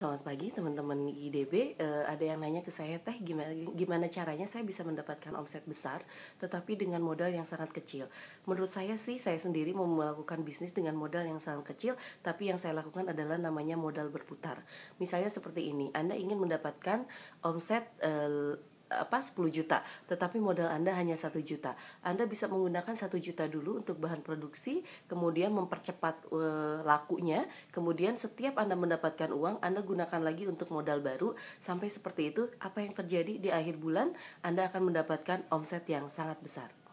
Selamat pagi teman-teman IDB. Uh, eh, ada yang nanya ke saya teh gimana gimana caranya saya bisa mendapatkan omset besar tetapi dengan modal yang sangat kecil. Menurut saya sih saya sendiri mau melakukan bisnis dengan modal yang sangat kecil tapi yang saya lakukan adalah namanya modal berputar. Misalnya seperti ini, Anda ingin mendapatkan omset uh, apa 10 juta, tetapi modal Anda hanya satu juta. Anda bisa menggunakan satu juta dulu untuk bahan produksi, kemudian mempercepat e, lakunya, kemudian setiap Anda mendapatkan uang, Anda gunakan lagi untuk modal baru sampai seperti itu apa yang terjadi di akhir bulan, Anda akan mendapatkan omset yang sangat besar.